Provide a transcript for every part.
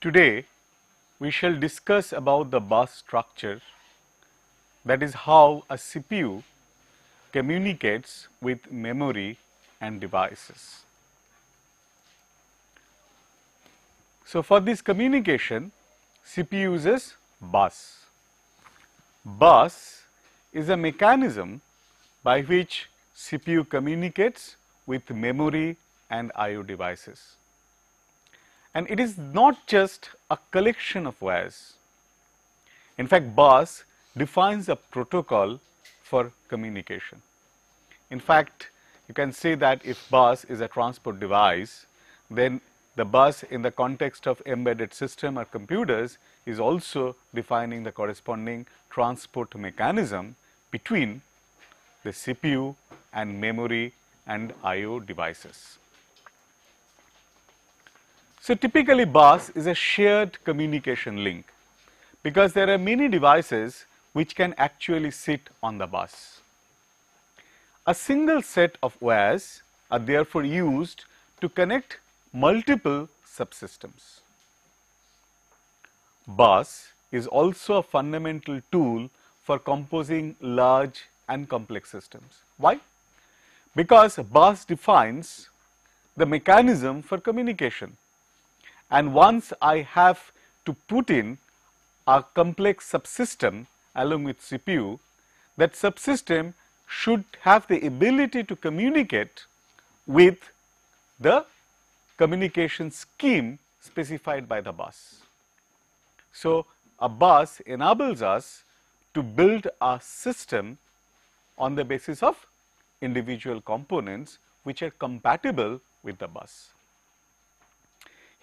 Today, we shall discuss about the bus structure that is how a CPU communicates with memory and devices. So, for this communication CPU uses bus. Bus is a mechanism by which CPU communicates with memory and IO devices. And it is not just a collection of wires. In fact, bus defines a protocol for communication. In fact, you can say that if bus is a transport device, then the bus in the context of embedded system or computers is also defining the corresponding transport mechanism between the CPU and memory and IO devices. So typically bus is a shared communication link because there are many devices which can actually sit on the bus. A single set of wires are therefore used to connect multiple subsystems. Bus is also a fundamental tool for composing large and complex systems. Why? Because bus defines the mechanism for communication. And once I have to put in a complex subsystem along with CPU, that subsystem should have the ability to communicate with the communication scheme specified by the bus. So, a bus enables us to build a system on the basis of individual components which are compatible with the bus.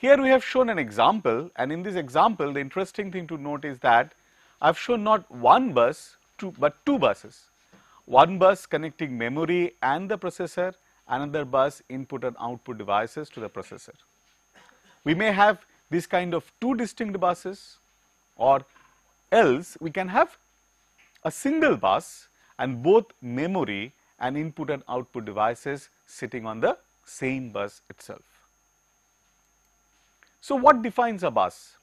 Here we have shown an example and in this example the interesting thing to note is that I have shown not one bus two, but two buses. One bus connecting memory and the processor, another bus input and output devices to the processor. We may have this kind of two distinct buses or else we can have a single bus and both memory and input and output devices sitting on the same bus itself. So, what defines a bus?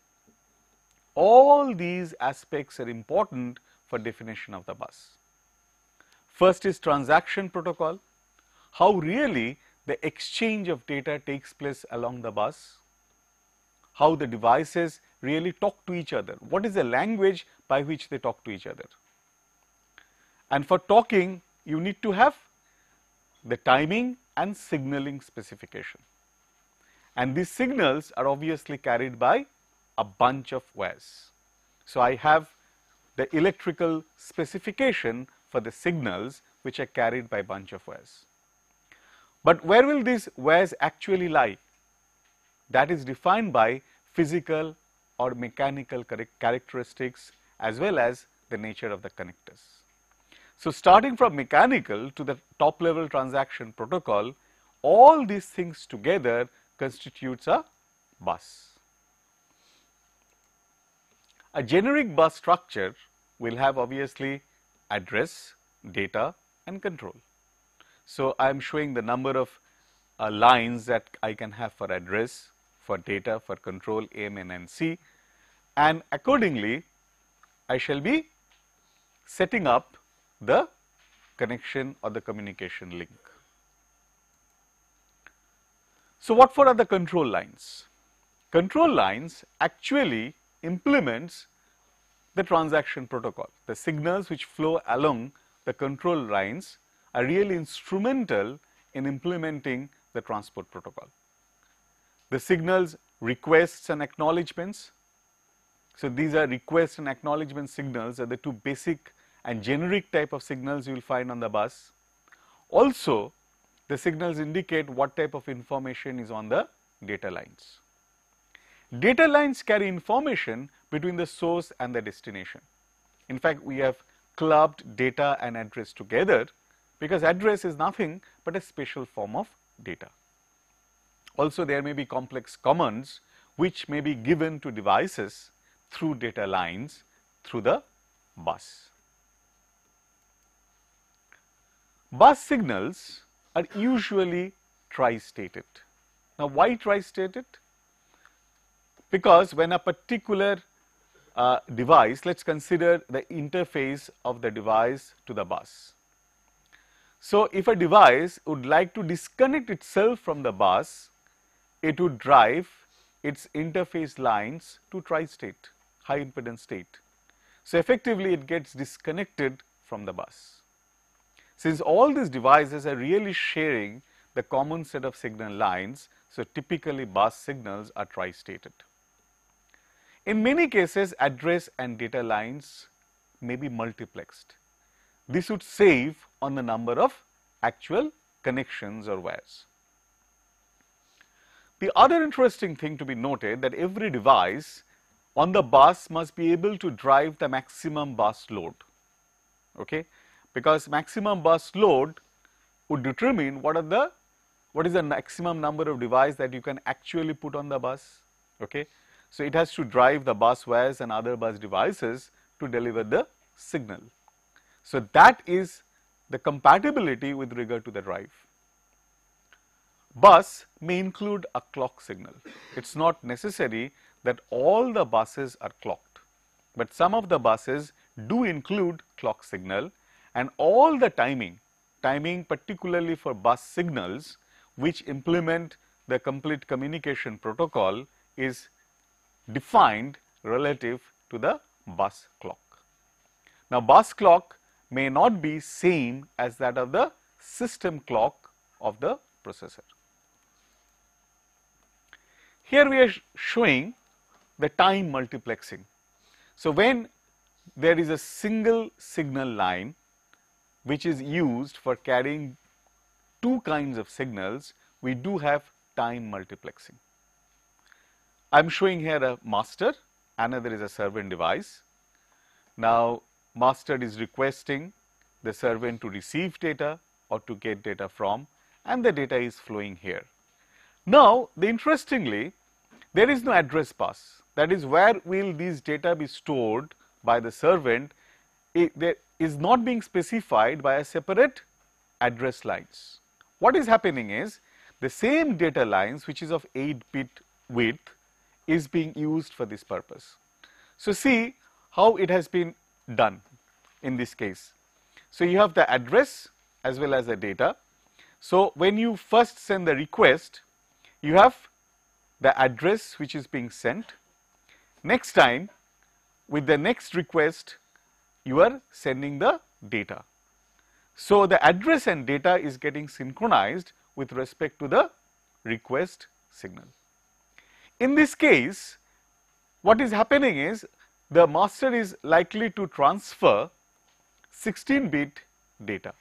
All these aspects are important for definition of the bus. First is transaction protocol, how really the exchange of data takes place along the bus, how the devices really talk to each other, what is the language by which they talk to each other. And for talking, you need to have the timing and signaling specification. And these signals are obviously carried by a bunch of wires. So, I have the electrical specification for the signals which are carried by bunch of wires. But where will these wires actually lie? That is defined by physical or mechanical characteristics as well as the nature of the connectors. So, starting from mechanical to the top level transaction protocol, all these things together constitutes a bus. A generic bus structure will have obviously address, data and control. So, I am showing the number of uh, lines that I can have for address, for data, for control M, N and C and accordingly I shall be setting up the connection or the communication link. So what for are the control lines? Control lines actually implements the transaction protocol. The signals which flow along the control lines are really instrumental in implementing the transport protocol. The signals requests and acknowledgements. So, these are request and acknowledgement signals are the two basic and generic type of signals you will find on the bus. Also, the signals indicate what type of information is on the data lines. Data lines carry information between the source and the destination. In fact, we have clubbed data and address together because address is nothing but a special form of data. Also, there may be complex commands which may be given to devices through data lines through the bus. Bus signals are usually tri-stated. Now, why tri-stated? Because when a particular uh, device, let's consider the interface of the device to the bus. So, if a device would like to disconnect itself from the bus, it would drive its interface lines to tri-state, high impedance state. So, effectively it gets disconnected from the bus. Since all these devices are really sharing the common set of signal lines, so typically bus signals are tri-stated. In many cases, address and data lines may be multiplexed. This would save on the number of actual connections or wires. The other interesting thing to be noted that every device on the bus must be able to drive the maximum bus load. Okay? because maximum bus load would determine what are the what is the maximum number of device that you can actually put on the bus. Okay? So, it has to drive the bus wires and other bus devices to deliver the signal. So, that is the compatibility with regard to the drive. Bus may include a clock signal. It is not necessary that all the buses are clocked, but some of the buses do include clock signal and all the timing, timing particularly for bus signals which implement the complete communication protocol is defined relative to the bus clock. Now, bus clock may not be same as that of the system clock of the processor. Here we are showing the time multiplexing. So, when there is a single signal line which is used for carrying two kinds of signals, we do have time multiplexing. I'm showing here a master, another is a servant device. Now, master is requesting the servant to receive data or to get data from and the data is flowing here. Now, the interestingly, there is no address bus. That is where will these data be stored by the servant. It, there, is not being specified by a separate address lines. What is happening is the same data lines which is of 8 bit width is being used for this purpose. So, see how it has been done in this case. So, you have the address as well as the data. So, when you first send the request, you have the address which is being sent. Next time with the next request, you are sending the data. So, the address and data is getting synchronized with respect to the request signal. In this case, what is happening is the master is likely to transfer 16 bit data,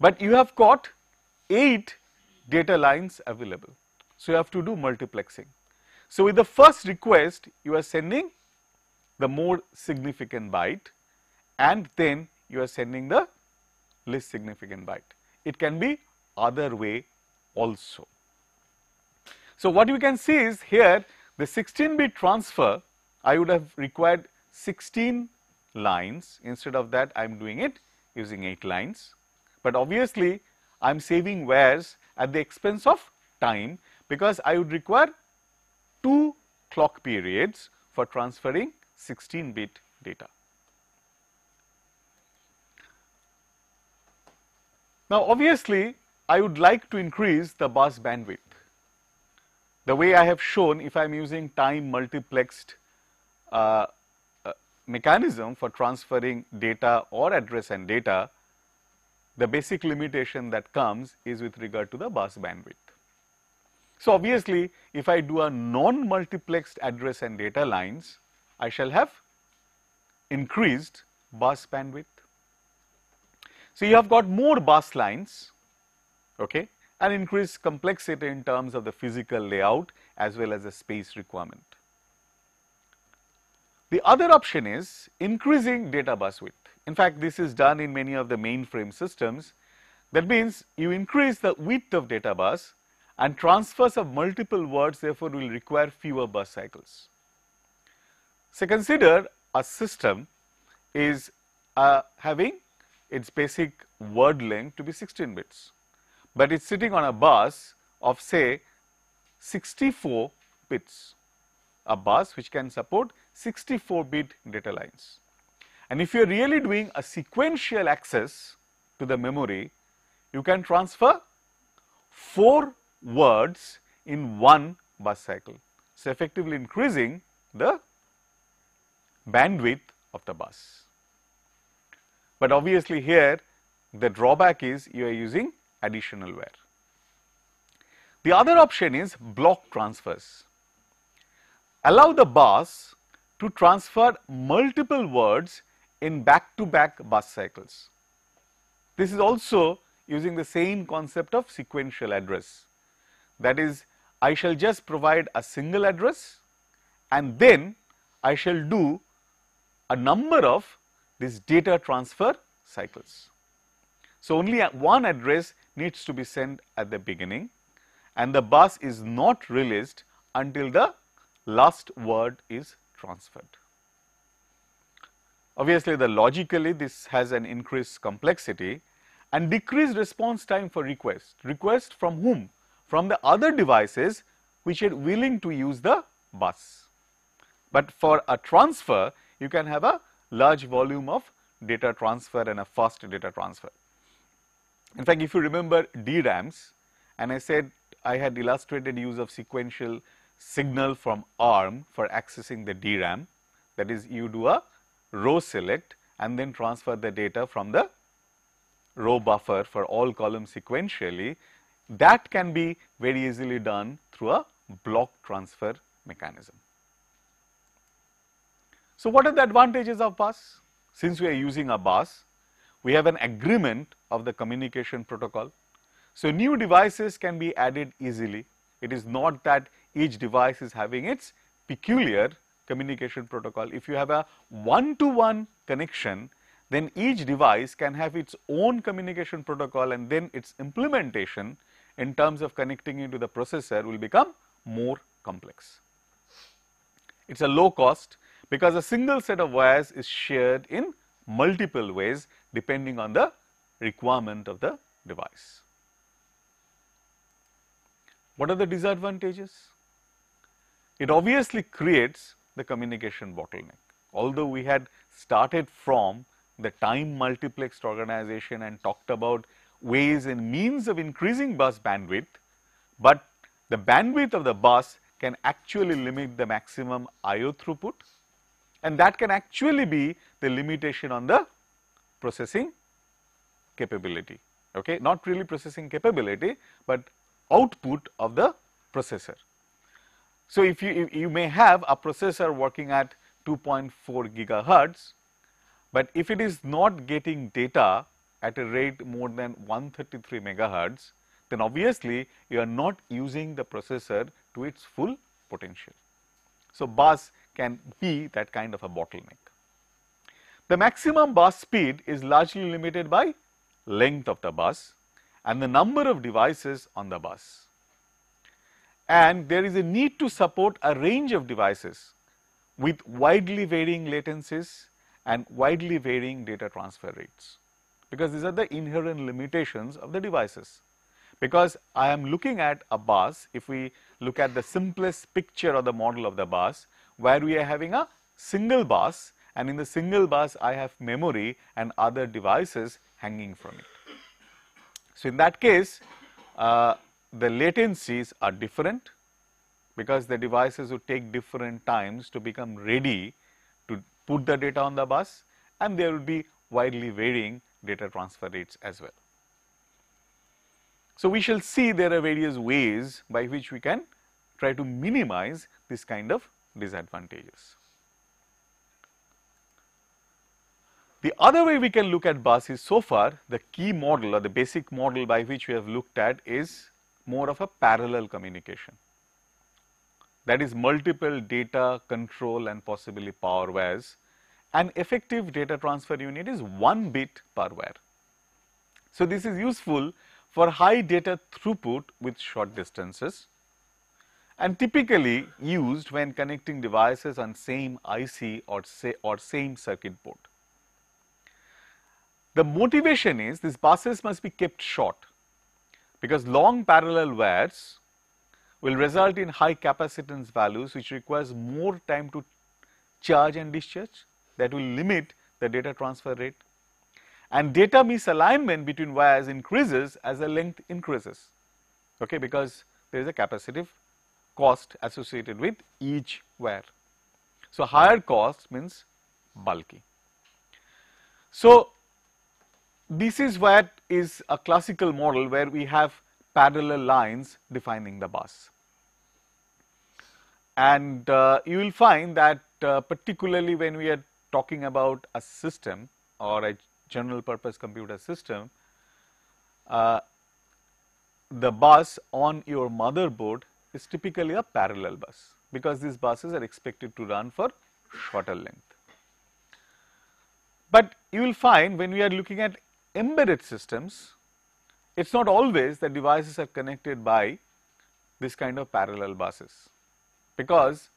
but you have got 8 data lines available. So, you have to do multiplexing. So, with the first request, you are sending the more significant byte and then you are sending the least significant byte. It can be other way also. So, what you can see is here the 16 bit transfer I would have required 16 lines instead of that I am doing it using 8 lines. But obviously, I am saving wires at the expense of time because I would require 2 clock periods for transferring 16 bit data. Now obviously I would like to increase the bus bandwidth. The way I have shown if I am using time multiplexed uh, uh, mechanism for transferring data or address and data, the basic limitation that comes is with regard to the bus bandwidth. So obviously, if I do a non-multiplexed address and data lines, I shall have increased bus bandwidth. So you have got more bus lines, okay, and increased complexity in terms of the physical layout as well as the space requirement. The other option is increasing data bus width. In fact, this is done in many of the mainframe systems. That means you increase the width of data bus and transfers of multiple words therefore will require fewer bus cycles. So consider a system is uh, having its basic word length to be 16 bits, but it's sitting on a bus of say 64 bits, a bus which can support 64 bit data lines. And if you're really doing a sequential access to the memory, you can transfer 4 words in one bus cycle. So, effectively increasing the bandwidth of the bus. But obviously here the drawback is you are using additional wear. The other option is block transfers. Allow the bus to transfer multiple words in back to back bus cycles. This is also using the same concept of sequential address. That is, I shall just provide a single address and then I shall do a number of this data transfer cycles. So, only one address needs to be sent at the beginning and the bus is not released until the last word is transferred. Obviously, the logically this has an increased complexity and decreased response time for request. Request from whom? From the other devices which are willing to use the bus. But for a transfer, you can have a large volume of data transfer and a fast data transfer. In fact, if you remember DRAMs and I said I had illustrated use of sequential signal from ARM for accessing the DRAM that is you do a row select and then transfer the data from the row buffer for all columns sequentially that can be very easily done through a block transfer mechanism. So what are the advantages of bus? Since we are using a bus, we have an agreement of the communication protocol. So new devices can be added easily. It is not that each device is having its peculiar communication protocol. If you have a one-to-one connection, then each device can have its own communication protocol and then its implementation in terms of connecting into the processor will become more complex. It is a low cost because a single set of wires is shared in multiple ways depending on the requirement of the device. What are the disadvantages? It obviously creates the communication bottleneck. Although we had started from the time multiplexed organization and talked about ways and means of increasing bus bandwidth, but the bandwidth of the bus can actually limit the maximum IO throughput and that can actually be the limitation on the processing capability, okay? not really processing capability, but output of the processor. So, if you, you may have a processor working at 2.4 gigahertz, but if it is not getting data at a rate more than 133 megahertz, then obviously you are not using the processor to its full potential. So, bus can be that kind of a bottleneck. The maximum bus speed is largely limited by length of the bus and the number of devices on the bus. And there is a need to support a range of devices with widely varying latencies and widely varying data transfer rates, because these are the inherent limitations of the devices. Because I am looking at a bus, if we look at the simplest picture or the model of the bus, where we are having a single bus and in the single bus I have memory and other devices hanging from it. So, in that case uh, the latencies are different because the devices would take different times to become ready to put the data on the bus and there would be widely varying data transfer rates as well. So, we shall see there are various ways by which we can try to minimize this kind of disadvantages. The other way we can look at bus is so far the key model or the basic model by which we have looked at is more of a parallel communication. That is multiple data control and possibly power wires. An effective data transfer unit is one bit per wire. So, this is useful for high data throughput with short distances and typically used when connecting devices on same IC or, say, or same circuit board. The motivation is these buses must be kept short because long parallel wires will result in high capacitance values which requires more time to charge and discharge that will limit the data transfer rate and data misalignment between wires increases as the length increases okay because there is a capacitive cost associated with each wire, So, higher cost means bulky. So, this is what is a classical model where we have parallel lines defining the bus. And uh, you will find that uh, particularly when we are talking about a system or a general purpose computer system, uh, the bus on your motherboard is typically a parallel bus because these buses are expected to run for shorter length. But you will find when we are looking at embedded systems, it is not always that devices are connected by this kind of parallel buses because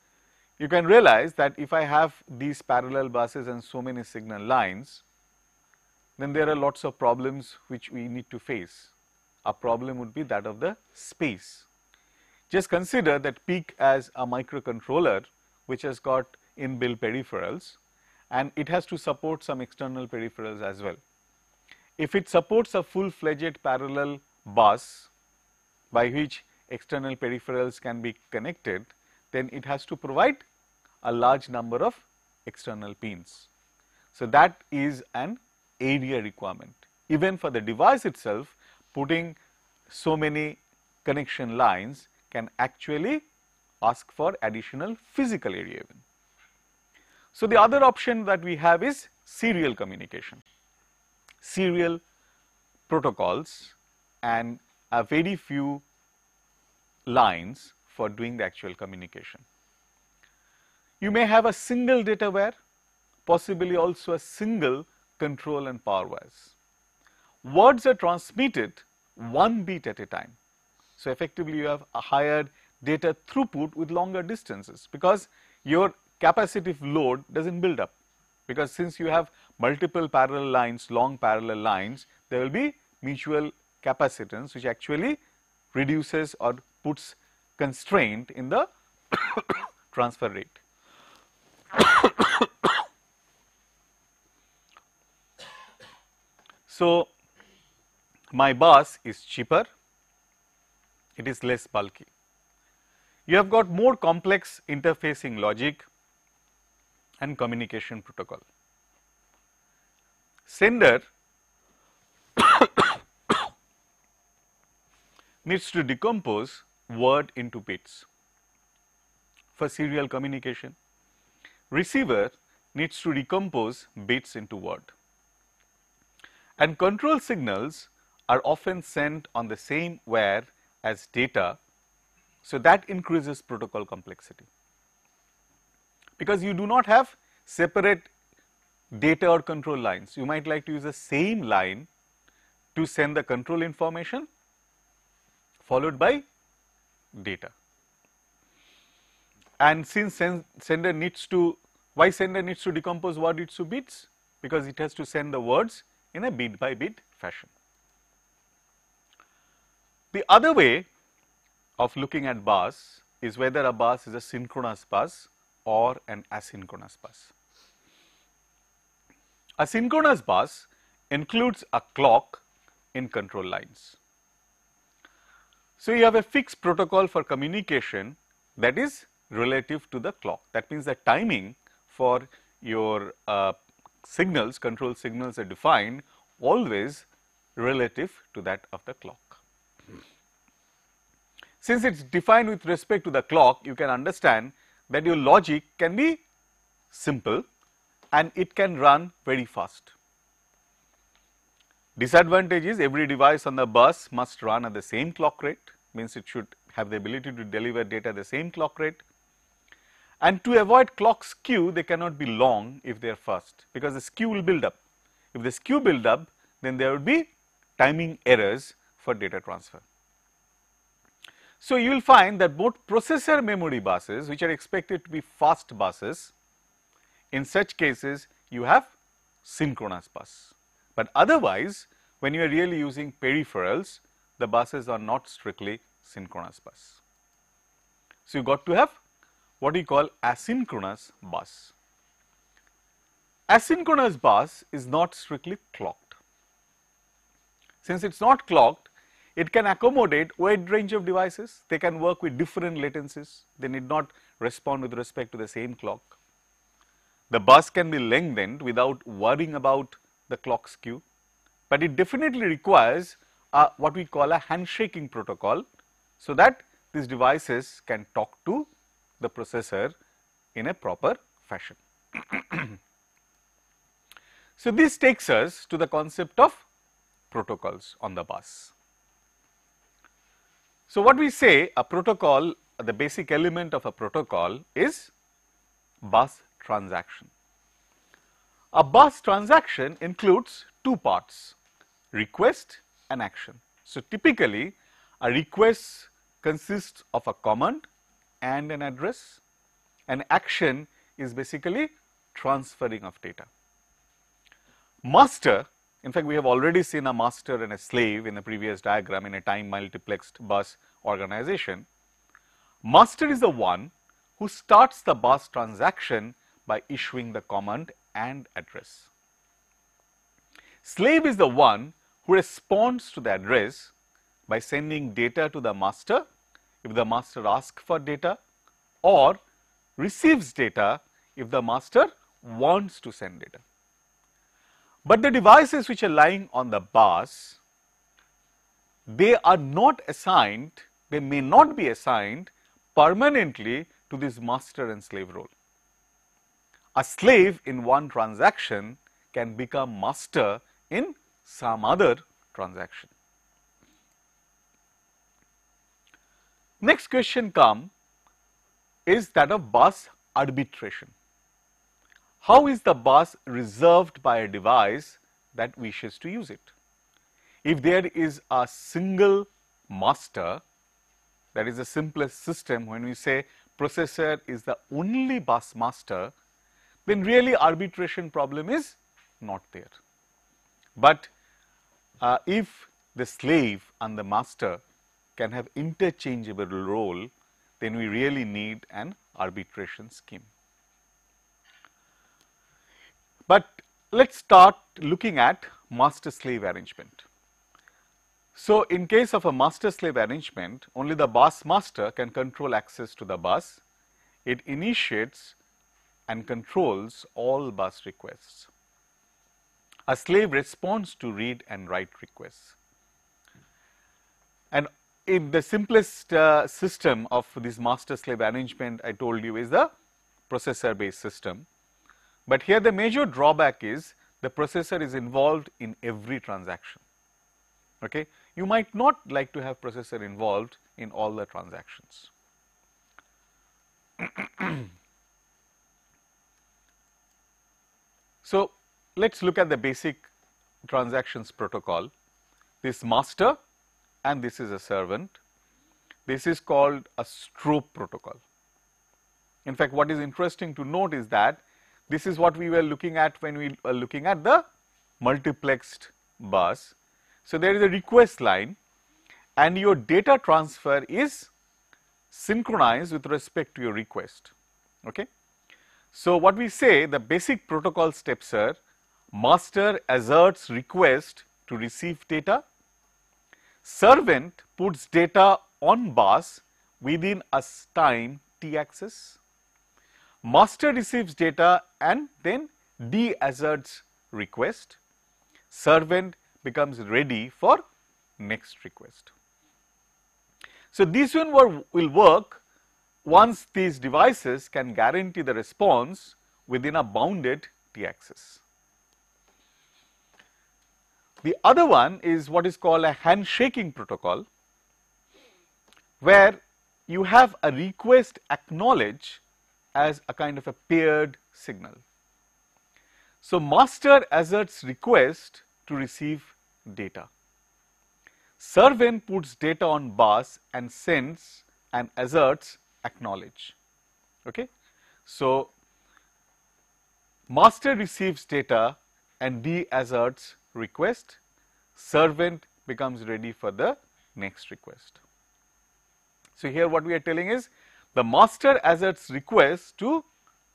you can realize that if I have these parallel buses and so many signal lines, then there are lots of problems which we need to face. A problem would be that of the space. Just consider that peak as a microcontroller which has got inbuilt peripherals and it has to support some external peripherals as well. If it supports a full-fledged parallel bus by which external peripherals can be connected, then it has to provide a large number of external pins. So, that is an area requirement. Even for the device itself, putting so many connection lines can actually ask for additional physical area even. So, the other option that we have is serial communication, serial protocols and a very few lines for doing the actual communication. You may have a single data wire, possibly also a single control and power wires. Words are transmitted one bit at a time. So effectively you have a higher data throughput with longer distances because your capacitive load doesn't build up because since you have multiple parallel lines, long parallel lines, there will be mutual capacitance which actually reduces or puts constraint in the transfer rate. so, my bus is cheaper it is less bulky. You have got more complex interfacing logic and communication protocol. Sender needs to decompose word into bits for serial communication. Receiver needs to decompose bits into word. And control signals are often sent on the same wire as data. So, that increases protocol complexity because you do not have separate data or control lines. You might like to use the same line to send the control information followed by data. And since send, sender needs to, why sender needs to decompose what it bits? Because it has to send the words in a bit by bit fashion. The other way of looking at bus is whether a bus is a synchronous bus or an asynchronous bus. A synchronous bus includes a clock in control lines. So, you have a fixed protocol for communication that is relative to the clock. That means, the timing for your uh, signals, control signals are defined always relative to that of the clock. Since it is defined with respect to the clock, you can understand that your logic can be simple and it can run very fast. Disadvantage is every device on the bus must run at the same clock rate, means it should have the ability to deliver data at the same clock rate. And to avoid clock skew, they cannot be long if they are fast, because the skew will build up. If the skew build up, then there would be timing errors for data transfer. So, you will find that both processor memory buses which are expected to be fast buses, in such cases you have synchronous bus. But otherwise when you are really using peripherals, the buses are not strictly synchronous bus. So, you got to have what we call asynchronous bus. Asynchronous bus is not strictly clocked. Since it is not clocked, it can accommodate wide range of devices. They can work with different latencies. They need not respond with respect to the same clock. The bus can be lengthened without worrying about the clock skew. But it definitely requires a, what we call a handshaking protocol so that these devices can talk to the processor in a proper fashion. so, this takes us to the concept of protocols on the bus. So, what we say a protocol, the basic element of a protocol is bus transaction. A bus transaction includes two parts, request and action. So, typically a request consists of a command and an address. An action is basically transferring of data. Master in fact, we have already seen a master and a slave in the previous diagram in a time multiplexed bus organization. Master is the one who starts the bus transaction by issuing the command and address. Slave is the one who responds to the address by sending data to the master if the master asks for data or receives data if the master wants to send data. But the devices which are lying on the bus, they are not assigned, they may not be assigned permanently to this master and slave role. A slave in one transaction can become master in some other transaction. Next question come is that of bus arbitration. How is the bus reserved by a device that wishes to use it? If there is a single master, that is the simplest system when we say processor is the only bus master, then really arbitration problem is not there. But uh, if the slave and the master can have interchangeable role, then we really need an arbitration scheme. But let us start looking at master-slave arrangement. So, in case of a master-slave arrangement, only the bus master can control access to the bus. It initiates and controls all bus requests. A slave responds to read and write requests. And in the simplest uh, system of this master-slave arrangement I told you is the processor-based system. But here the major drawback is the processor is involved in every transaction. Okay? You might not like to have processor involved in all the transactions. so, let us look at the basic transactions protocol. This master and this is a servant. This is called a strobe protocol. In fact, what is interesting to note is that this is what we were looking at when we were looking at the multiplexed bus. So, there is a request line and your data transfer is synchronized with respect to your request. Okay? So, what we say the basic protocol steps are master asserts request to receive data, servant puts data on bus within a time t axis, Master receives data and then deasserts request. Servant becomes ready for next request. So, this one were, will work once these devices can guarantee the response within a bounded t axis. The other one is what is called a handshaking protocol, where you have a request acknowledge as a kind of a paired signal. So, master asserts request to receive data. Servant puts data on bus and sends and asserts acknowledge. Okay? So, master receives data and D asserts request, servant becomes ready for the next request. So, here what we are telling is the master asserts request to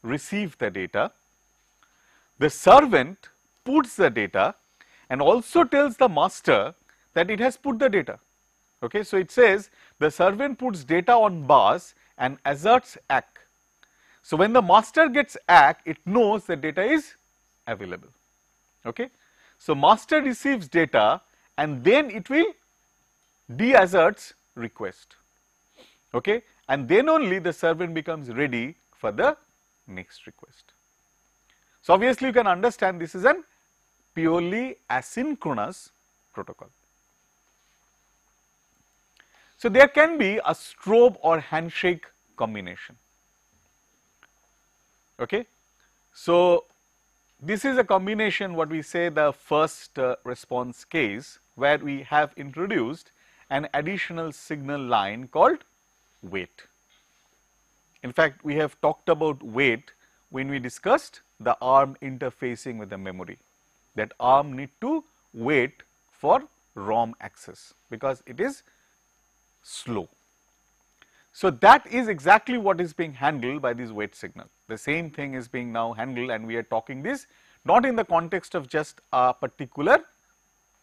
receive the data. The servant puts the data and also tells the master that it has put the data. Okay, so it says the servant puts data on bars and asserts ACK. So when the master gets ACK, it knows that data is available. Okay, so master receives data and then it will deasserts request. Okay, and then only the servant becomes ready for the next request. So, obviously, you can understand this is an purely asynchronous protocol. So, there can be a strobe or handshake combination. Okay? So, this is a combination what we say the first uh, response case where we have introduced an additional signal line called weight. In fact, we have talked about weight when we discussed the ARM interfacing with the memory, that ARM need to wait for ROM access because it is slow. So, that is exactly what is being handled by this wait signal. The same thing is being now handled and we are talking this not in the context of just a particular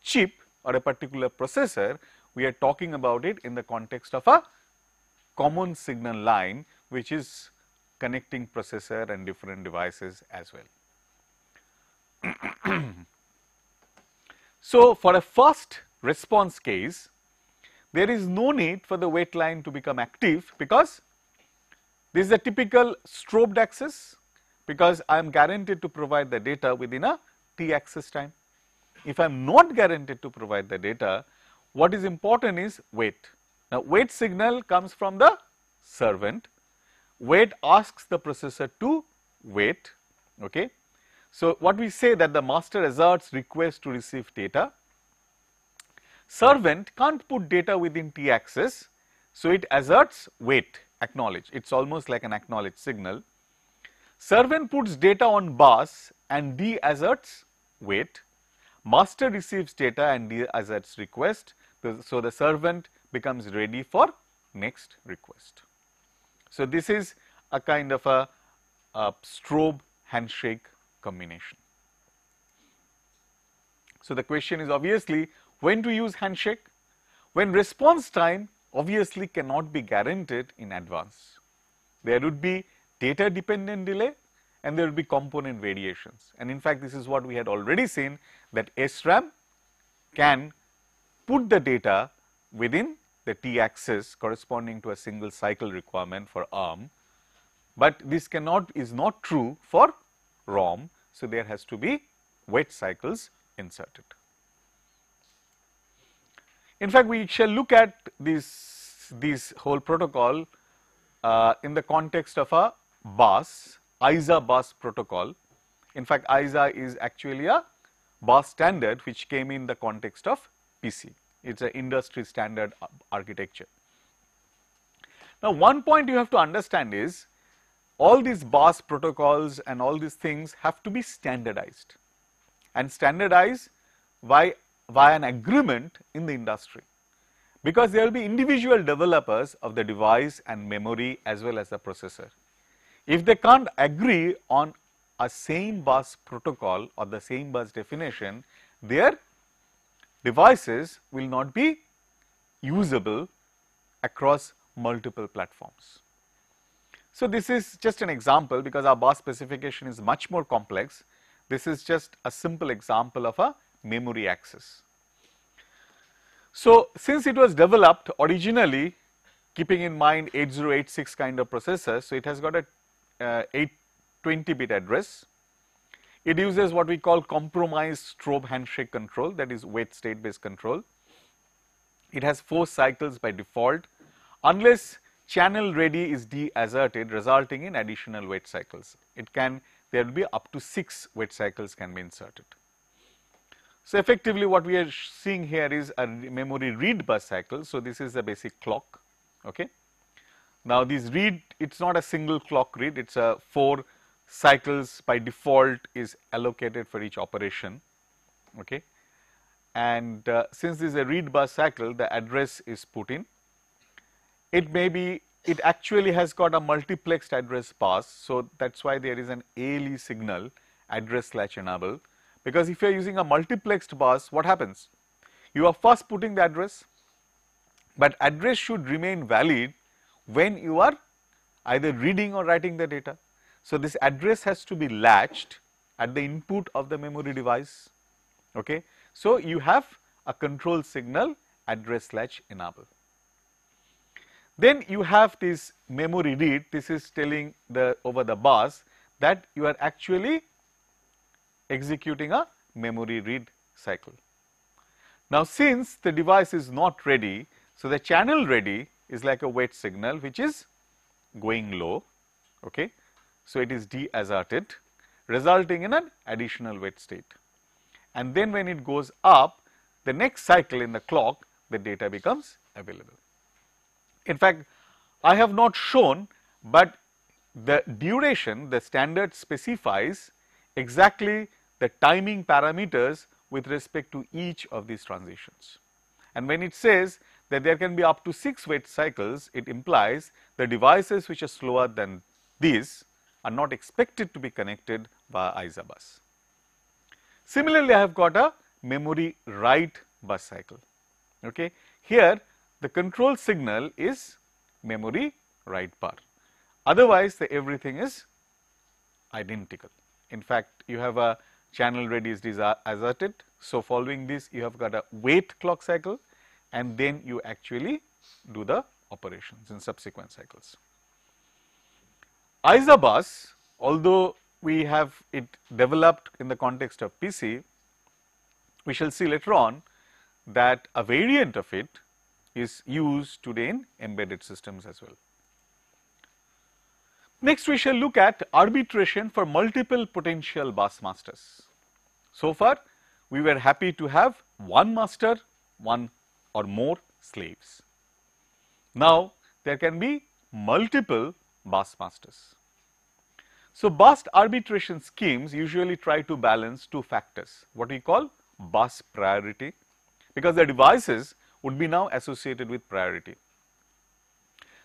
chip or a particular processor, we are talking about it in the context of a common signal line which is connecting processor and different devices as well. so, for a first response case, there is no need for the wait line to become active because this is a typical strobed access. because I am guaranteed to provide the data within a t access time. If I am not guaranteed to provide the data, what is important is wait. Now, wait signal comes from the servant, wait asks the processor to wait. Okay. So, what we say that the master asserts request to receive data, servant can't put data within t axis, so it asserts wait acknowledge, it is almost like an acknowledge signal. Servant puts data on bus and D asserts wait, master receives data and D asserts request, so the servant becomes ready for next request. So, this is a kind of a, a strobe handshake combination. So, the question is obviously when to use handshake, when response time obviously cannot be guaranteed in advance. There would be data dependent delay and there would be component variations. And in fact, this is what we had already seen that SRAM can put the data within the t axis corresponding to a single cycle requirement for ARM, but this cannot is not true for ROM. So, there has to be wet cycles inserted. In fact, we shall look at this this whole protocol uh, in the context of a bus ISA bus protocol. In fact, ISA is actually a bus standard which came in the context of PC. It's an industry standard architecture. Now, one point you have to understand is all these bus protocols and all these things have to be standardized and standardized by, by an agreement in the industry because there will be individual developers of the device and memory as well as the processor. If they can't agree on a same bus protocol or the same bus definition, their devices will not be usable across multiple platforms. So, this is just an example because our bus specification is much more complex. This is just a simple example of a memory access. So, since it was developed originally keeping in mind 8086 kind of processor, so it has got a uh, 820 bit address it uses what we call compromised strobe handshake control, that is wait state based control. It has four cycles by default, unless channel ready is deasserted, resulting in additional wait cycles. It can, there will be up to six wait cycles can be inserted. So, effectively what we are seeing here is a memory read bus cycle. So, this is the basic clock. Okay. Now, this read it is not a single clock read, it is a 4 cycles by default is allocated for each operation. Okay. And uh, since this is a read bus cycle, the address is put in. It may be, it actually has got a multiplexed address pass. So, that is why there is an ALE signal address slash enable. Because if you are using a multiplexed bus, what happens? You are first putting the address, but address should remain valid when you are either reading or writing the data. So, this address has to be latched at the input of the memory device. Okay. So, you have a control signal address latch enable. Then you have this memory read, this is telling the over the bus that you are actually executing a memory read cycle. Now, since the device is not ready, so the channel ready is like a wait signal which is going low. Okay. So, it is deasserted, resulting in an additional wet state. And then when it goes up the next cycle in the clock the data becomes available. In fact, I have not shown, but the duration the standard specifies exactly the timing parameters with respect to each of these transitions. And when it says that there can be up to 6 wait cycles, it implies the devices which are slower than these are not expected to be connected by ISA bus. Similarly, I have got a memory write bus cycle. Okay. Here, the control signal is memory write bar. Otherwise, the everything is identical. In fact, you have a channel radius asserted. So, following this, you have got a wait clock cycle and then you actually do the operations in subsequent cycles bus, although we have it developed in the context of PC, we shall see later on that a variant of it is used today in embedded systems as well. Next, we shall look at arbitration for multiple potential bus masters. So far, we were happy to have one master, one or more slaves. Now, there can be multiple Bus masters. So bus arbitration schemes usually try to balance two factors, what we call bus priority, because the devices would be now associated with priority.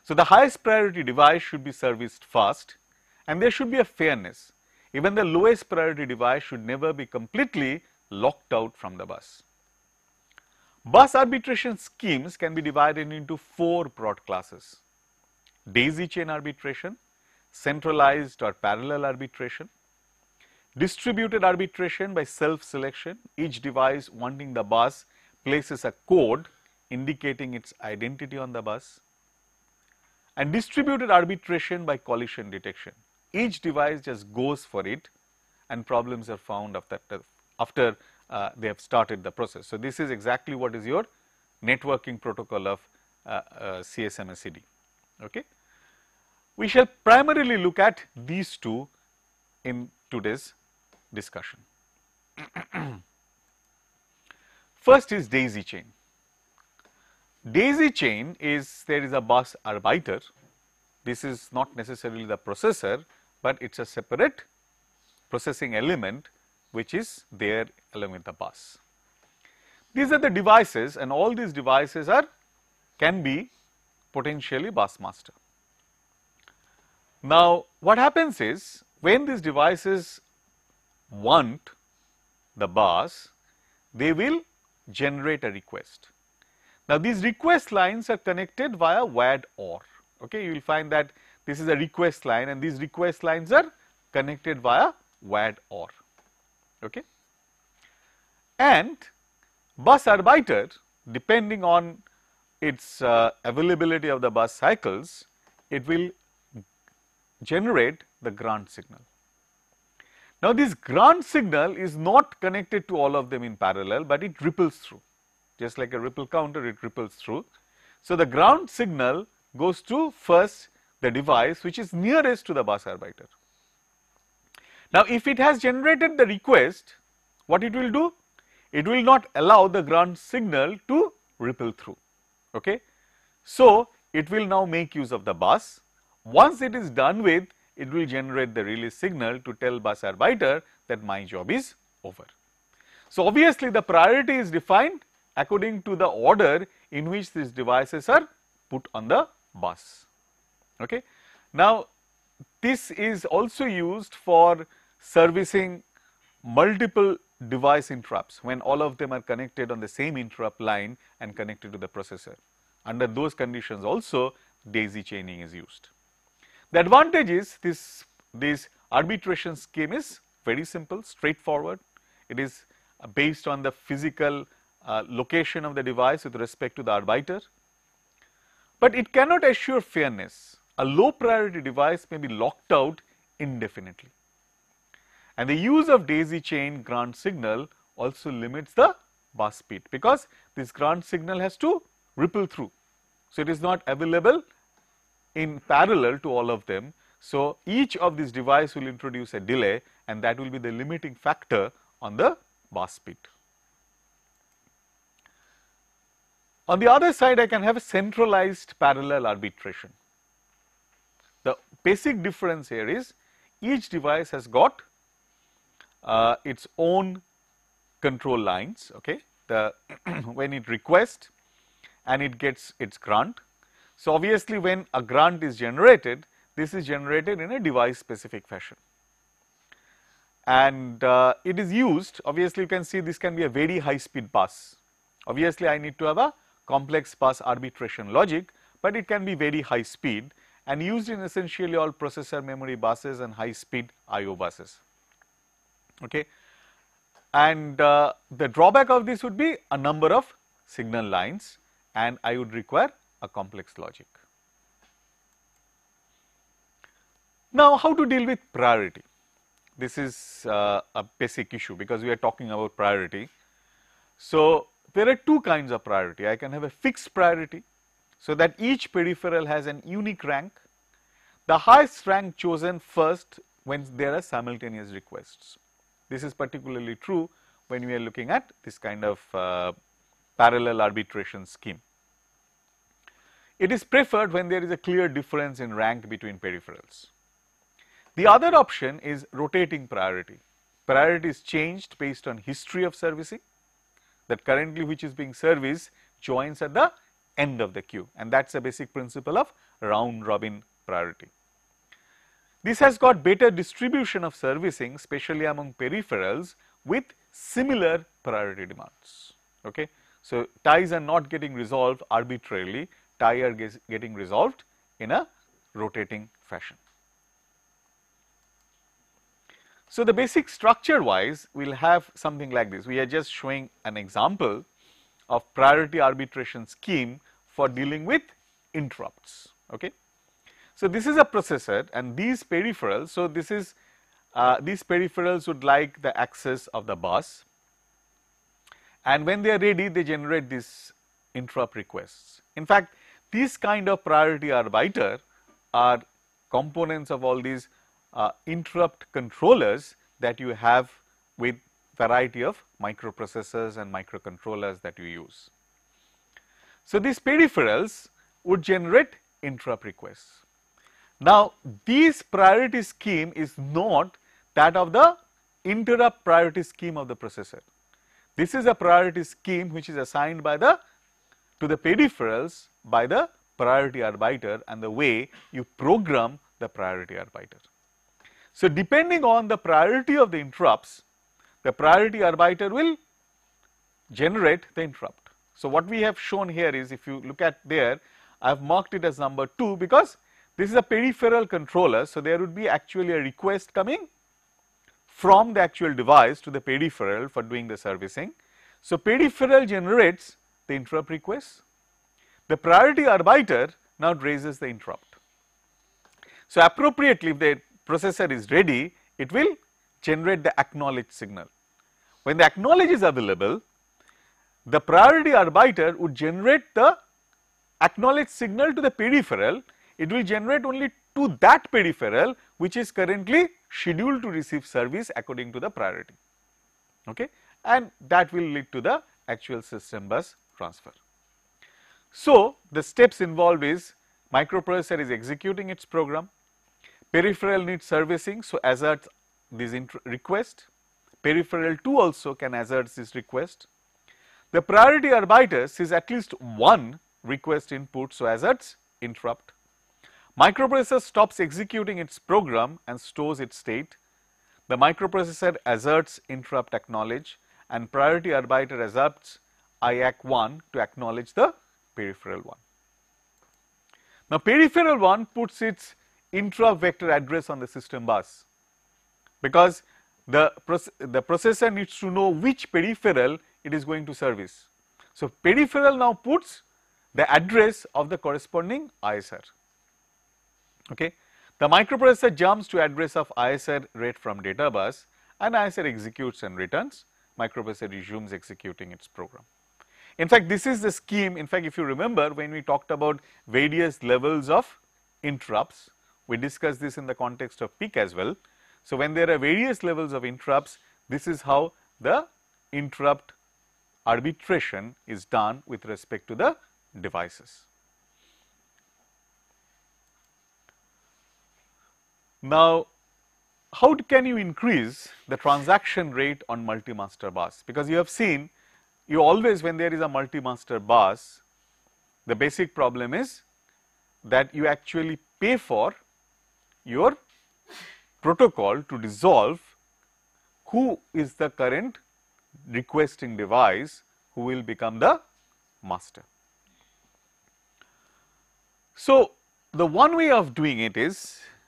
So the highest priority device should be serviced first and there should be a fairness. Even the lowest priority device should never be completely locked out from the bus. Bus arbitration schemes can be divided into four broad classes daisy chain arbitration, centralized or parallel arbitration, distributed arbitration by self-selection, each device wanting the bus places a code indicating its identity on the bus, and distributed arbitration by collision detection. Each device just goes for it and problems are found after, after uh, they have started the process. So, this is exactly what is your networking protocol of uh, uh, CSMSCD. Okay? We shall primarily look at these two in today's discussion. First is daisy chain. Daisy chain is there is a bus arbiter. This is not necessarily the processor, but it is a separate processing element which is there along with the bus. These are the devices and all these devices are can be potentially bus master. Now, what happens is when these devices want the bus, they will generate a request. Now, these request lines are connected via WAD OR. Okay, you will find that this is a request line and these request lines are connected via WAD OR. Okay. And bus arbiter depending on its uh, availability of the bus cycles, it will generate the Grant signal. Now, this Grant signal is not connected to all of them in parallel, but it ripples through just like a ripple counter it ripples through. So, the ground signal goes to first the device which is nearest to the bus arbiter. Now, if it has generated the request, what it will do? It will not allow the ground signal to ripple through. Okay? So, it will now make use of the bus once it is done with, it will generate the release signal to tell bus arbiter that my job is over. So obviously the priority is defined according to the order in which these devices are put on the bus. Okay. Now this is also used for servicing multiple device interrupts when all of them are connected on the same interrupt line and connected to the processor. Under those conditions also daisy chaining is used. The advantage is this, this arbitration scheme is very simple, straightforward. It is uh, based on the physical uh, location of the device with respect to the arbiter, but it cannot assure fairness. A low priority device may be locked out indefinitely. And the use of daisy chain grant signal also limits the bus speed because this grant signal has to ripple through. So, it is not available in parallel to all of them. So, each of these device will introduce a delay and that will be the limiting factor on the bus speed. On the other side, I can have a centralized parallel arbitration. The basic difference here is each device has got uh, its own control lines. Okay, the when it requests and it gets its grant, so, obviously, when a grant is generated, this is generated in a device specific fashion and uh, it is used obviously you can see this can be a very high speed bus. Obviously, I need to have a complex bus arbitration logic, but it can be very high speed and used in essentially all processor memory buses and high speed IO buses. Okay. And uh, the drawback of this would be a number of signal lines and I would require a complex logic. Now, how to deal with priority? This is uh, a basic issue because we are talking about priority. So, there are two kinds of priority. I can have a fixed priority, so that each peripheral has an unique rank. The highest rank chosen first when there are simultaneous requests. This is particularly true when we are looking at this kind of uh, parallel arbitration scheme. It is preferred when there is a clear difference in rank between peripherals. The other option is rotating priority. Priority is changed based on history of servicing that currently which is being serviced joins at the end of the queue and that is a basic principle of round robin priority. This has got better distribution of servicing especially among peripherals with similar priority demands. Okay? So, ties are not getting resolved arbitrarily tire gets, getting resolved in a rotating fashion. So, the basic structure wise we will have something like this. We are just showing an example of priority arbitration scheme for dealing with interrupts. Okay. So, this is a processor and these peripherals. So, this is uh, these peripherals would like the access of the bus and when they are ready they generate these interrupt requests. In fact, these kind of priority arbiter are components of all these uh, interrupt controllers that you have with variety of microprocessors and microcontrollers that you use. So, these peripherals would generate interrupt requests. Now, this priority scheme is not that of the interrupt priority scheme of the processor. This is a priority scheme which is assigned by the to the peripherals by the priority arbiter and the way you program the priority arbiter. So, depending on the priority of the interrupts, the priority arbiter will generate the interrupt. So, what we have shown here is if you look at there, I have marked it as number 2 because this is a peripheral controller. So, there would be actually a request coming from the actual device to the peripheral for doing the servicing. So, peripheral generates the interrupt request. The priority arbiter now raises the interrupt. So, appropriately if the processor is ready, it will generate the acknowledge signal. When the acknowledge is available, the priority arbiter would generate the acknowledge signal to the peripheral, it will generate only to that peripheral which is currently scheduled to receive service according to the priority okay and that will lead to the actual system bus transfer. So, the steps involved is microprocessor is executing its program, peripheral needs servicing. So, asserts this request, peripheral 2 also can assert this request. The priority arbiter is at least one request input, so asserts interrupt. Microprocessor stops executing its program and stores its state. The microprocessor asserts interrupt acknowledge and priority arbiter asserts IAC1 to acknowledge the peripheral 1. Now, peripheral 1 puts its intra-vector address on the system bus because the, proce the processor needs to know which peripheral it is going to service. So, peripheral now puts the address of the corresponding ISR. Okay. The microprocessor jumps to address of ISR read from data bus and ISR executes and returns. Microprocessor resumes executing its program. In fact, this is the scheme, in fact, if you remember when we talked about various levels of interrupts, we discussed this in the context of peak as well. So, when there are various levels of interrupts, this is how the interrupt arbitration is done with respect to the devices. Now, how can you increase the transaction rate on multi-master bus? Because you have seen you always when there is a multi-master bus, the basic problem is that you actually pay for your protocol to dissolve. who is the current requesting device who will become the master. So, the one way of doing it is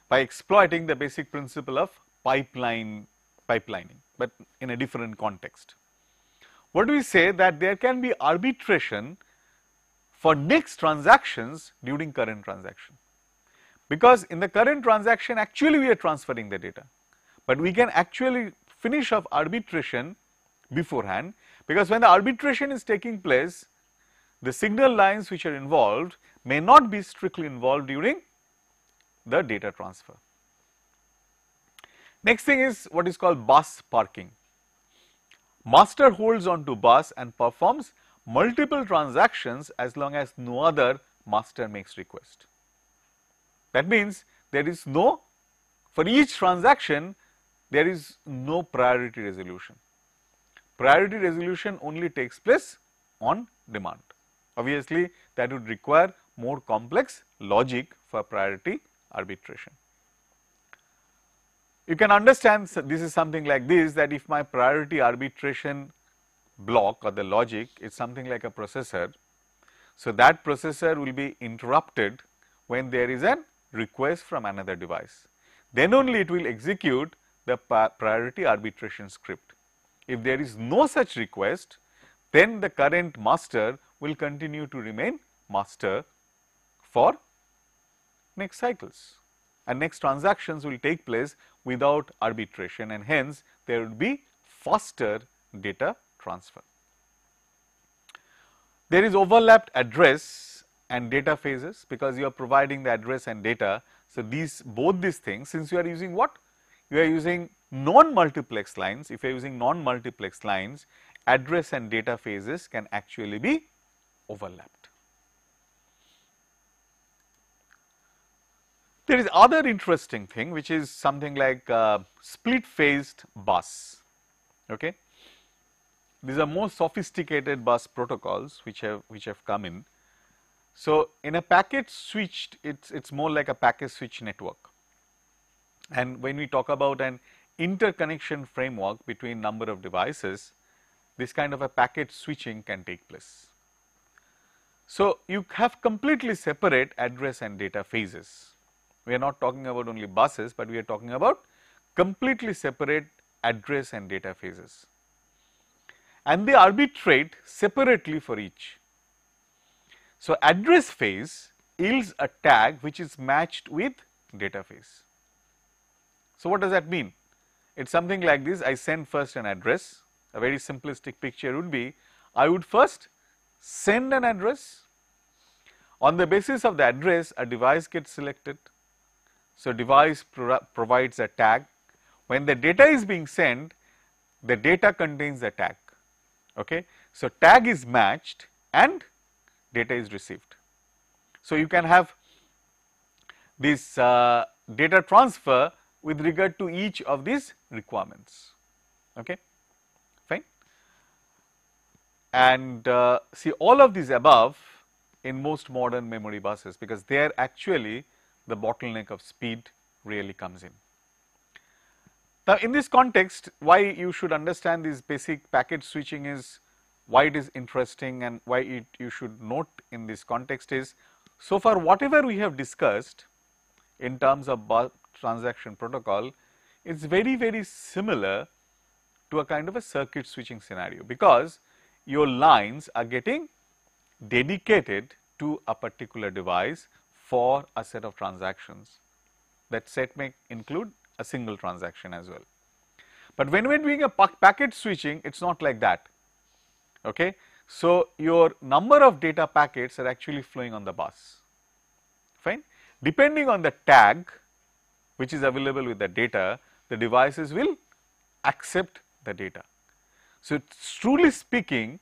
by exploiting the basic principle of pipeline pipelining, but in a different context what do we say that there can be arbitration for next transactions during current transaction. Because in the current transaction actually we are transferring the data, but we can actually finish off arbitration beforehand because when the arbitration is taking place, the signal lines which are involved may not be strictly involved during the data transfer. Next thing is what is called bus parking. Master holds on to bus and performs multiple transactions as long as no other master makes request. That means there is no, for each transaction, there is no priority resolution. Priority resolution only takes place on demand. Obviously, that would require more complex logic for priority arbitration. You can understand this is something like this that if my priority arbitration block or the logic is something like a processor. So, that processor will be interrupted when there is a request from another device. Then only it will execute the priority arbitration script. If there is no such request, then the current master will continue to remain master for next cycles and next transactions will take place without arbitration and hence there would be faster data transfer. There is overlapped address and data phases because you are providing the address and data. So, these both these things since you are using what? You are using non-multiplex lines. If you are using non-multiplex lines, address and data phases can actually be overlapped. There is other interesting thing which is something like uh, split phased bus. Okay. These are more sophisticated bus protocols which have which have come in. So, in a packet switched it's it's more like a packet switch network. And when we talk about an interconnection framework between number of devices, this kind of a packet switching can take place. So, you have completely separate address and data phases. We are not talking about only buses, but we are talking about completely separate address and data phases. And they arbitrate separately for each. So, address phase yields a tag which is matched with data phase. So, what does that mean? It is something like this I send first an address, a very simplistic picture would be I would first send an address. On the basis of the address, a device gets selected. So, device pro provides a tag. When the data is being sent, the data contains a tag. Okay? So, tag is matched and data is received. So, you can have this uh, data transfer with regard to each of these requirements. Okay? Fine. And uh, see all of these above in most modern memory buses because they are actually the bottleneck of speed really comes in. Now, in this context, why you should understand this basic packet switching is why it is interesting and why it you should note in this context is, so far whatever we have discussed in terms of transaction protocol is very, very similar to a kind of a circuit switching scenario because your lines are getting dedicated to a particular device for a set of transactions. That set may include a single transaction as well. But when we're doing a packet switching, it's not like that. Okay? So, your number of data packets are actually flowing on the bus, fine. Depending on the tag which is available with the data, the devices will accept the data. So, truly speaking,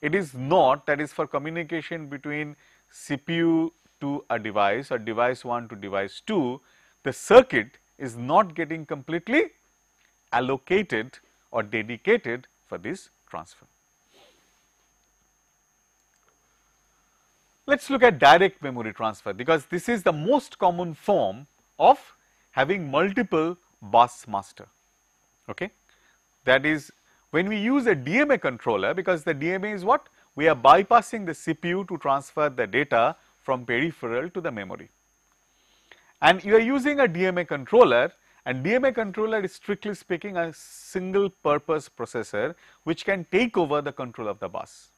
it is not that is for communication between CPU to a device or device 1 to device 2, the circuit is not getting completely allocated or dedicated for this transfer. Let us look at direct memory transfer because this is the most common form of having multiple bus master. Okay? That is when we use a DMA controller because the DMA is what? We are bypassing the CPU to transfer the data from peripheral to the memory. And you are using a DMA controller and DMA controller is strictly speaking a single purpose processor which can take over the control of the bus.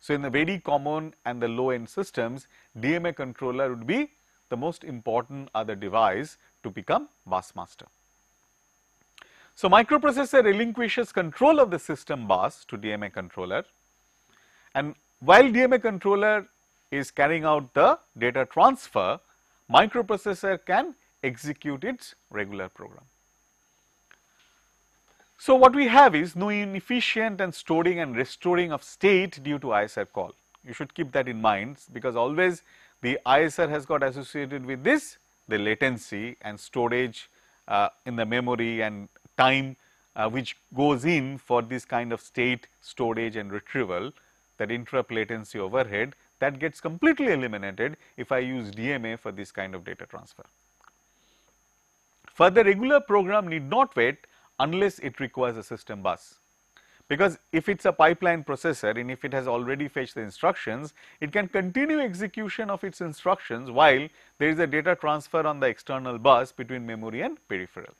So, in the very common and the low end systems, DMA controller would be the most important other device to become bus master. So, microprocessor relinquishes control of the system bus to DMA controller and while DMA controller is carrying out the data transfer, microprocessor can execute its regular program. So, what we have is no inefficient and storing and restoring of state due to ISR call. You should keep that in mind because always the ISR has got associated with this the latency and storage uh, in the memory and time uh, which goes in for this kind of state storage and retrieval that interrupt latency overhead that gets completely eliminated if I use DMA for this kind of data transfer. Further, regular program need not wait unless it requires a system bus. Because if it is a pipeline processor and if it has already fetched the instructions, it can continue execution of its instructions while there is a data transfer on the external bus between memory and peripheral.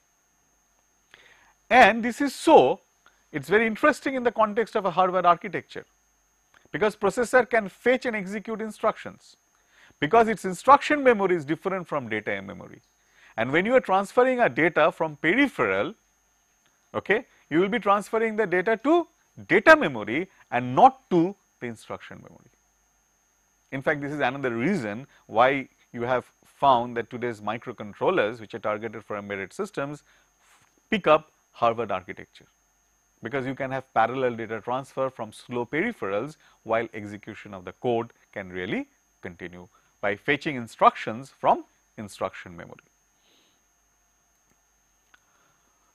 And this is so, it is very interesting in the context of a hardware architecture because processor can fetch and execute instructions because its instruction memory is different from data memory. And when you are transferring a data from peripheral, okay, you will be transferring the data to data memory and not to the instruction memory. In fact, this is another reason why you have found that today's microcontrollers which are targeted for embedded systems pick up Harvard architecture because you can have parallel data transfer from slow peripherals while execution of the code can really continue by fetching instructions from instruction memory.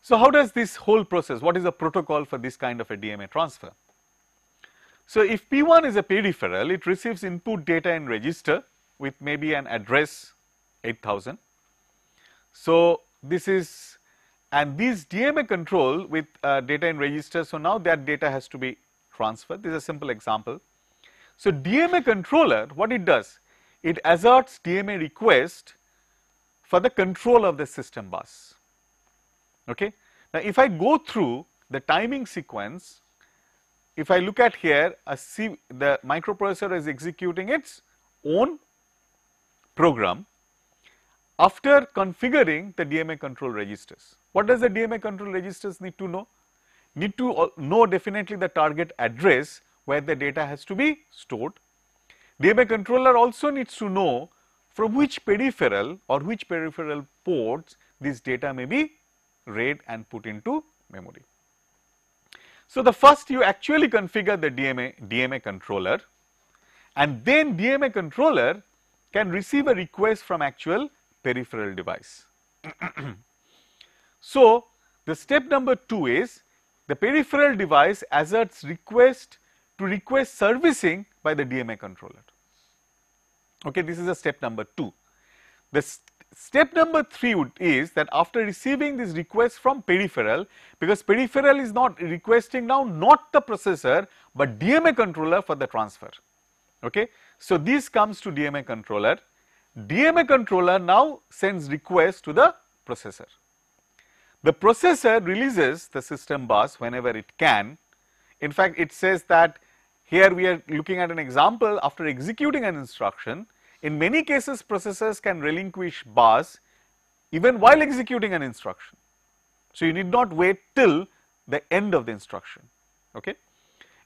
So, how does this whole process, what is the protocol for this kind of a DMA transfer? So, if P1 is a peripheral, it receives input data in register with maybe an address 8000. So, this is and these DMA control with uh, data in register, so now that data has to be transferred. This is a simple example. So DMA controller, what it does? It asserts DMA request for the control of the system bus. Okay? Now, if I go through the timing sequence, if I look at here, the microprocessor is executing its own program after configuring the DMA control registers. What does the DMA control registers need to know? Need to uh, know definitely the target address where the data has to be stored. DMA controller also needs to know from which peripheral or which peripheral ports this data may be read and put into memory. So, the first you actually configure the DMA, DMA controller and then DMA controller can receive a request from actual peripheral device. So, the step number 2 is the peripheral device asserts request to request servicing by the DMA controller. Okay, this is a step number 2. The st step number 3 would, is that after receiving this request from peripheral, because peripheral is not requesting now not the processor, but DMA controller for the transfer. Okay? So, this comes to DMA controller. DMA controller now sends request to the processor. The processor releases the system bus whenever it can. In fact, it says that here we are looking at an example after executing an instruction. In many cases, processors can relinquish bus even while executing an instruction. So, you need not wait till the end of the instruction. Okay?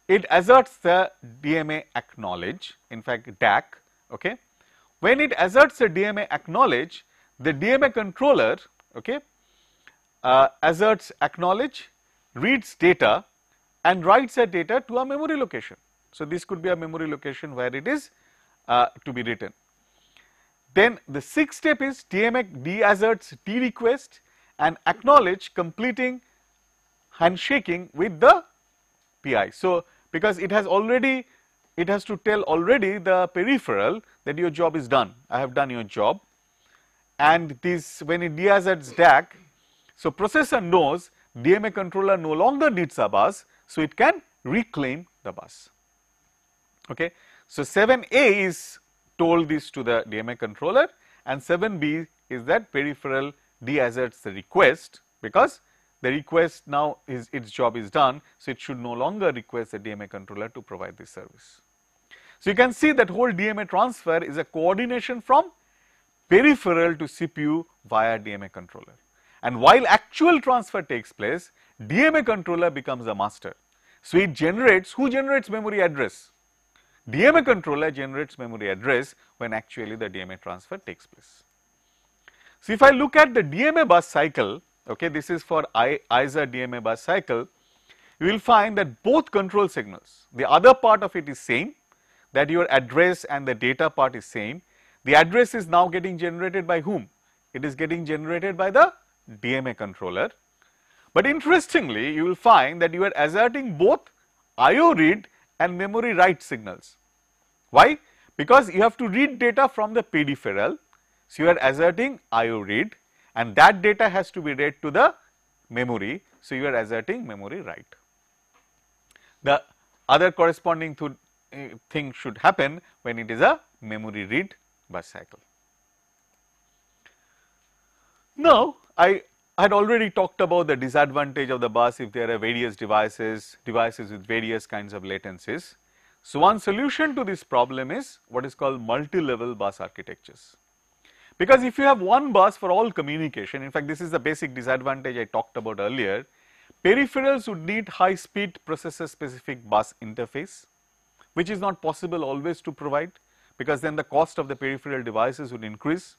It asserts the DMA acknowledge, in fact DAC. Okay? When it asserts the DMA acknowledge, the DMA controller okay, uh, asserts acknowledge, reads data and writes that data to a memory location. So, this could be a memory location where it is uh, to be written. Then the sixth step is TMX deasserts T request and acknowledge completing handshaking with the PI. So, because it has already it has to tell already the peripheral that your job is done, I have done your job and this when it deasserts DAC so processor knows DMA controller no longer needs a bus, so it can reclaim the bus. Okay. So 7A is told this to the DMA controller and 7B is that peripheral deasserts the request because the request now is its job is done. So it should no longer request the DMA controller to provide this service. So you can see that whole DMA transfer is a coordination from peripheral to CPU via DMA controller. And while actual transfer takes place, DMA controller becomes a master. So it generates, who generates memory address? DMA controller generates memory address when actually the DMA transfer takes place. So if I look at the DMA bus cycle, okay, this is for I, ISA DMA bus cycle, you will find that both control signals, the other part of it is same, that your address and the data part is same. The address is now getting generated by whom? It is getting generated by the DMA controller. But interestingly, you will find that you are asserting both IO read and memory write signals. Why? Because you have to read data from the peripheral. So, you are asserting IO read and that data has to be read to the memory. So, you are asserting memory write. The other corresponding eh, thing should happen when it is a memory read bus cycle. Now, I had already talked about the disadvantage of the bus if there are various devices, devices with various kinds of latencies. So, one solution to this problem is what is called multi-level bus architectures. Because if you have one bus for all communication, in fact, this is the basic disadvantage I talked about earlier, peripherals would need high speed processor specific bus interface, which is not possible always to provide because then the cost of the peripheral devices would increase.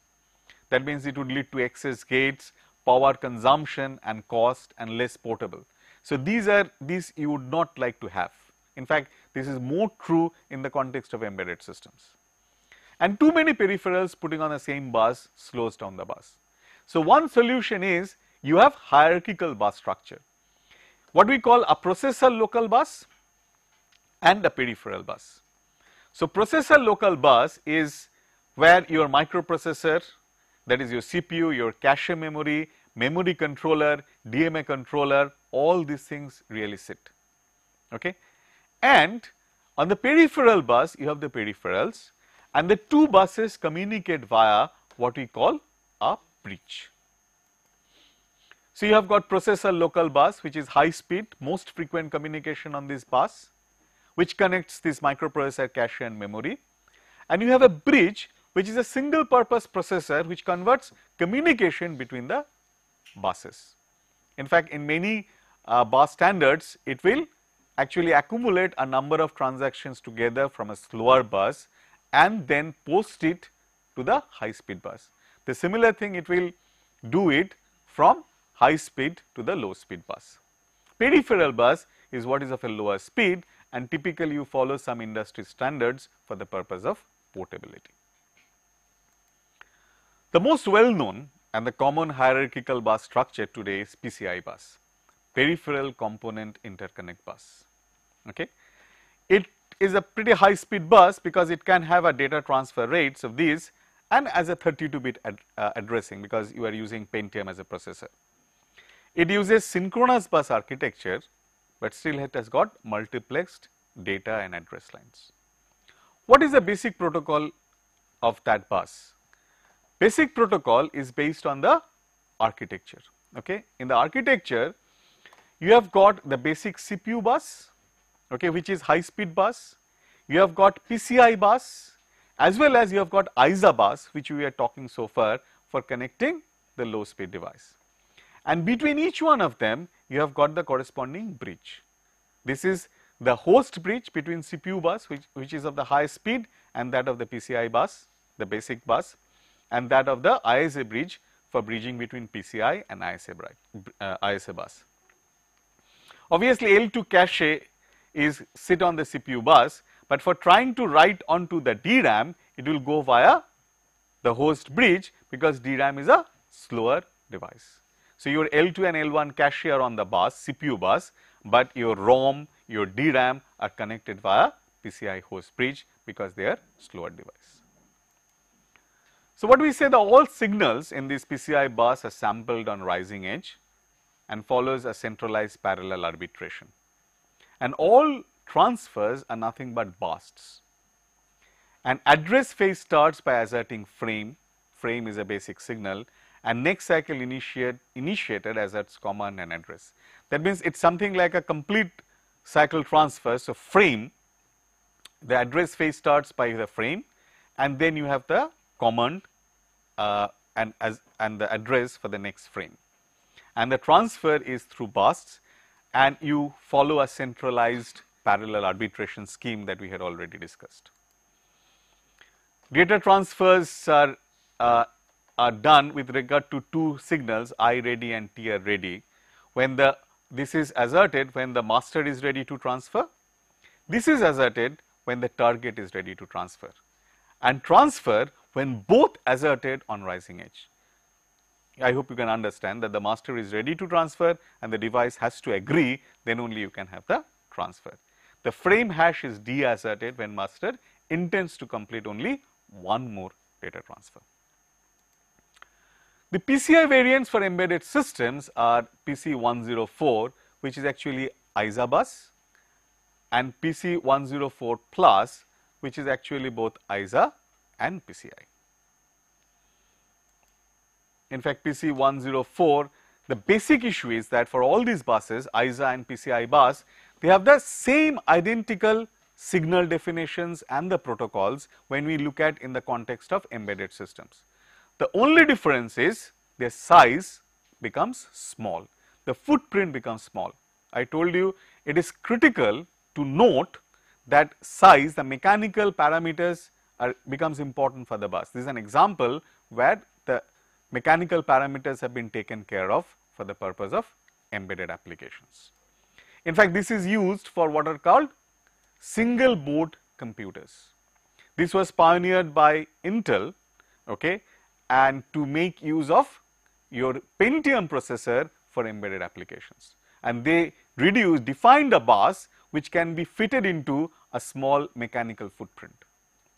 That means it would lead to excess gates, power consumption and cost and less portable. So, these are these you would not like to have. In fact, this is more true in the context of embedded systems. And too many peripherals putting on the same bus slows down the bus. So, one solution is you have hierarchical bus structure. What we call a processor local bus and a peripheral bus. So, processor local bus is where your microprocessor that is your CPU, your cache memory, memory controller, DMA controller, all these things really sit. Okay? And on the peripheral bus, you have the peripherals and the two buses communicate via what we call a bridge. So, you have got processor local bus which is high speed, most frequent communication on this bus which connects this microprocessor cache and memory and you have a bridge which is a single purpose processor which converts communication between the buses. In fact, in many uh, bus standards, it will actually accumulate a number of transactions together from a slower bus and then post it to the high speed bus. The similar thing it will do it from high speed to the low speed bus. Peripheral bus is what is of a lower speed and typically you follow some industry standards for the purpose of portability. The most well-known and the common hierarchical bus structure today is PCI bus, Peripheral Component Interconnect Bus. Okay? It is a pretty high speed bus because it can have a data transfer rates of these and as a 32 bit ad, uh, addressing because you are using Pentium as a processor. It uses synchronous bus architecture, but still it has got multiplexed data and address lines. What is the basic protocol of that bus? basic protocol is based on the architecture. Okay. In the architecture, you have got the basic CPU bus, okay, which is high speed bus. You have got PCI bus as well as you have got ISA bus, which we are talking so far for connecting the low speed device. And between each one of them, you have got the corresponding bridge. This is the host bridge between CPU bus, which, which is of the high speed and that of the PCI bus, the basic bus and that of the ISA bridge for bridging between PCI and ISA, uh, ISA bus. Obviously, L2 cache is sit on the CPU bus, but for trying to write onto the DRAM, it will go via the host bridge because DRAM is a slower device. So, your L2 and L1 cache are on the bus, CPU bus, but your ROM, your DRAM are connected via PCI host bridge because they are slower device. So what we say the all signals in this PCI bus are sampled on rising edge and follows a centralized parallel arbitration. And all transfers are nothing but bursts. An address phase starts by asserting frame, frame is a basic signal and next cycle initiate, initiated asserts command and address. That means it is something like a complete cycle transfer. So, frame the address phase starts by the frame and then you have the command uh, and, as, and the address for the next frame. And the transfer is through bursts and you follow a centralized parallel arbitration scheme that we had already discussed. Data transfers are, uh, are done with regard to two signals I ready and TR ready. When the this is asserted when the master is ready to transfer, this is asserted when the target is ready to transfer. And transfer when both asserted on rising edge. I hope you can understand that the master is ready to transfer and the device has to agree, then only you can have the transfer. The frame hash is deasserted when master intends to complete only one more data transfer. The PCI variants for embedded systems are PC104, which is actually ISA bus and PC104 plus, which is actually both ISA and PCI. In fact, PC 104, the basic issue is that for all these buses, ISA and PCI bus, they have the same identical signal definitions and the protocols when we look at in the context of embedded systems. The only difference is their size becomes small, the footprint becomes small. I told you it is critical to note that size, the mechanical parameters are, becomes important for the bus. This is an example where the mechanical parameters have been taken care of for the purpose of embedded applications. In fact, this is used for what are called single board computers. This was pioneered by Intel okay, and to make use of your Pentium processor for embedded applications. And they reduced, defined a bus which can be fitted into a small mechanical footprint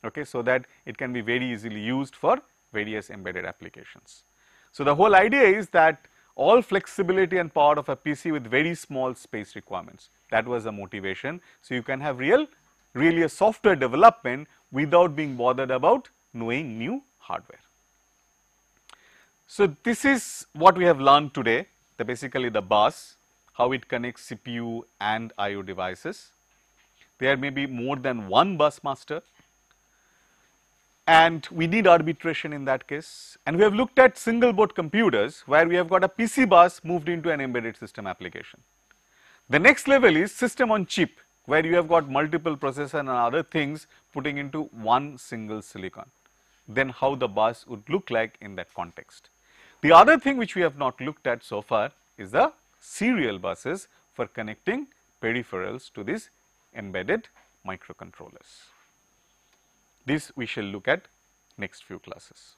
okay, so that it can be very easily used for various embedded applications. So, the whole idea is that all flexibility and power of a PC with very small space requirements that was the motivation. So, you can have real really a software development without being bothered about knowing new hardware. So, this is what we have learned today the basically the bus how it connects CPU and IO devices. There may be more than one bus master and we need arbitration in that case. And we have looked at single board computers where we have got a PC bus moved into an embedded system application. The next level is system on chip where you have got multiple processor and other things putting into one single silicon. Then how the bus would look like in that context. The other thing which we have not looked at so far is the serial buses for connecting peripherals to these embedded microcontrollers. This we shall look at next few classes.